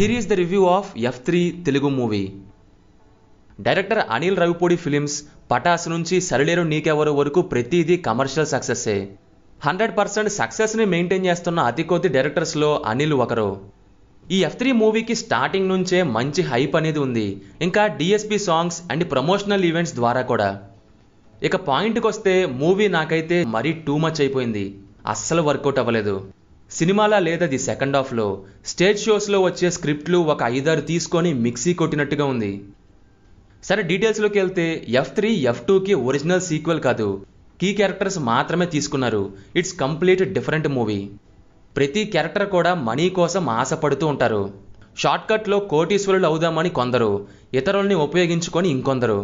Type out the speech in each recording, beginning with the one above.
here is the review of F three Telugu movie director Anil Ravipudi films Pataas నుంచి సరిలేరు నీకెవరు వరకు ప్రతిదీ commercial సక్సెస్సే హండ్రెడ్ పర్సెంట్ సక్సెస్ని మెయింటైన్ చేస్తున్న అతి కొద్ది డైరెక్టర్స్లో అనిల్ ఒకరు ఈ ఎఫ్ త్రీ మూవీకి స్టార్టింగ్ నుంచే మంచి హైప్ అనేది ఉంది ఇంకా DSP songs and promotional events ద్వారా కూడా ఇక పాయింట్కి వస్తే మూవీ నాకైతే మరీ టూ మచ్ అయిపోయింది అస్సలు వర్కౌట్ అవ్వలేదు సినిమాలా లేదది సెకండ్ హాఫ్లో స్టేజ్ షోస్లో వచ్చే స్క్రిప్ట్లు ఒక ఐదారు తీసుకొని మిక్సీ కొట్టినట్టుగా ఉంది సరే డీటెయిల్స్లోకి వెళ్తే ఎఫ్ త్రీ ఎఫ్ టూకి ఒరిజినల్ సీక్వెల్ కాదు కీ క్యారెక్టర్స్ మాత్రమే తీసుకున్నారు ఇట్స్ కంప్లీట్ డిఫరెంట్ మూవీ ప్రతి క్యారెక్టర్ కూడా మనీ కోసం ఆశపడుతూ ఉంటారు షార్ట్కట్లో కోటీశ్వరులు అవుదామని కొందరు ఇతరుల్ని ఉపయోగించుకొని ఇంకొందరు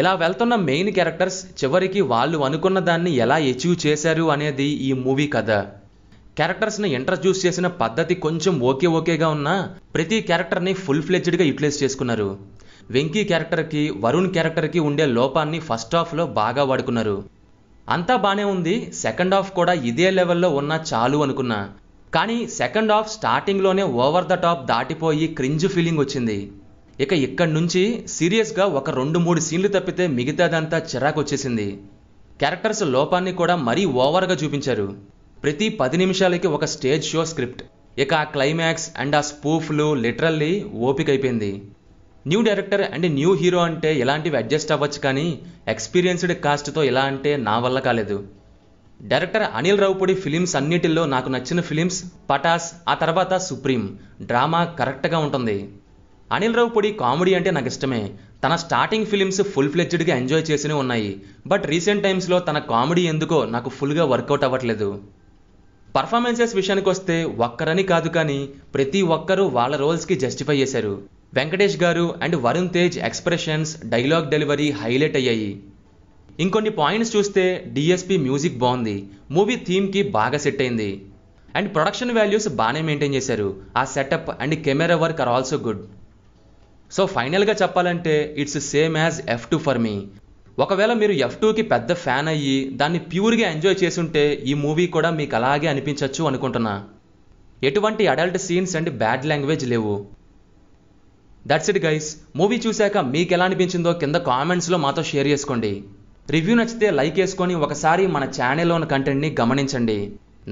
ఇలా వెళ్తున్న మెయిన్ క్యారెక్టర్స్ చివరికి వాళ్ళు అనుకున్న దాన్ని ఎలా అచీవ్ చేశారు అనేది ఈ మూవీ కథ క్యారెక్టర్స్ని ఇంట్రడ్యూస్ చేసిన పద్ధతి కొంచెం ఓకే ఓకేగా ఉన్నా ప్రతి క్యారెక్టర్ని ఫుల్ గా యూటిలైజ్ చేసుకున్నారు వెంకీ క్యారెక్టర్కి వరుణ్ క్యారెక్టర్కి ఉండే లోపాన్ని ఫస్ట్ లో బాగా వాడుకున్నారు అంతా బాగానే ఉంది సెకండ్ హాఫ్ కూడా ఇదే లెవెల్లో ఉన్నా చాలు అనుకున్నా కానీ సెకండ్ హాఫ్ స్టార్టింగ్లోనే ఓవర్ ద టాప్ దాటిపోయి క్రింజ్ ఫీలింగ్ వచ్చింది ఇక ఇక్కడి నుంచి సీరియస్గా ఒక రెండు మూడు సీన్లు తప్పితే మిగతాదంతా చిరాకు వచ్చేసింది క్యారెక్టర్స్ లోపాన్ని కూడా మరీ ఓవర్గా చూపించారు ప్రతి పది నిమిషాలకి ఒక స్టేజ్ షో స్క్రిప్ట్ ఇక ఆ క్లైమాక్స్ అండ్ ఆ స్పూఫ్లు లిటరల్లీ ఓపిక అయిపోయింది new director and new hero అంటే ఇలాంటివి అడ్జస్ట్ అవ్వచ్చు కానీ ఎక్స్పీరియన్స్డ్ కాస్ట్తో ఇలా అంటే నా వల్ల కాలేదు డైరెక్టర్ అనిల్ రావుపూడి ఫిలిమ్స్ అన్నిటిల్లో నాకు నచ్చిన ఫిలిమ్స్ పటాస్ ఆ తర్వాత సుప్రీం డ్రామా కరెక్ట్గా ఉంటుంది అనిల్ రావుపూడి కామెడీ అంటే నాకు ఇష్టమే తన స్టార్టింగ్ ఫిలిమ్స్ ఫుల్ ఫ్లెజ్డ్గా ఎంజాయ్ చేసినవి ఉన్నాయి బట్ రీసెంట్ టైమ్స్లో తన కామెడీ ఎందుకో నాకు ఫుల్గా వర్కౌట్ అవ్వట్లేదు పర్ఫార్మెన్సెస్ విషయానికి వస్తే ఒక్కరని కాదు కానీ ప్రతి ఒక్కరూ వాళ్ళ రోల్స్కి జస్టిఫై చేశారు Venkatesh garu and Varun Tej expressions dialogue delivery highlight అయ్యాయి ఇంకొన్ని పాయింట్స్ చూస్తే డిఎస్పి మ్యూజిక్ బాగుంది మూవీ థీమ్కి బాగా సెట్ అయింది అండ్ ప్రొడక్షన్ వాల్యూస్ బాగానే మెయింటైన్ చేశారు ఆ setup and camera work are also good so ఫైనల్గా చెప్పాలంటే it's same as F two for me ఒకవేళ మీరు ఎఫ్ టూకి పెద్ద ఫ్యాన్ అయ్యి దాన్ని ప్యూర్గా ఎంజాయ్ చేసుంటే ఈ మూవీ కూడా మీకు అలాగే అనిపించవచ్చు అనుకుంటున్నా ఎటువంటి adult scenes and bad language లేవు దట్స్ ఇట్ గైస్ మూవీ చూశాక మీకు ఎలా అనిపించిందో కింద కామెంట్స్లో మాతో షేర్ చేసుకోండి రివ్యూ నచ్చితే లైక్ వేసుకొని ఒకసారి మన ఛానల్లో ఉన్న కంటెంట్ని గమనించండి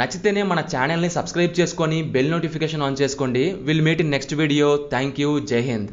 నచ్చితేనే మన ఛానల్ని సబ్స్క్రైబ్ చేసుకొని బెల్ నోటిఫికేషన్ ఆన్ చేసుకోండి will meet in next video thank you Jai Hind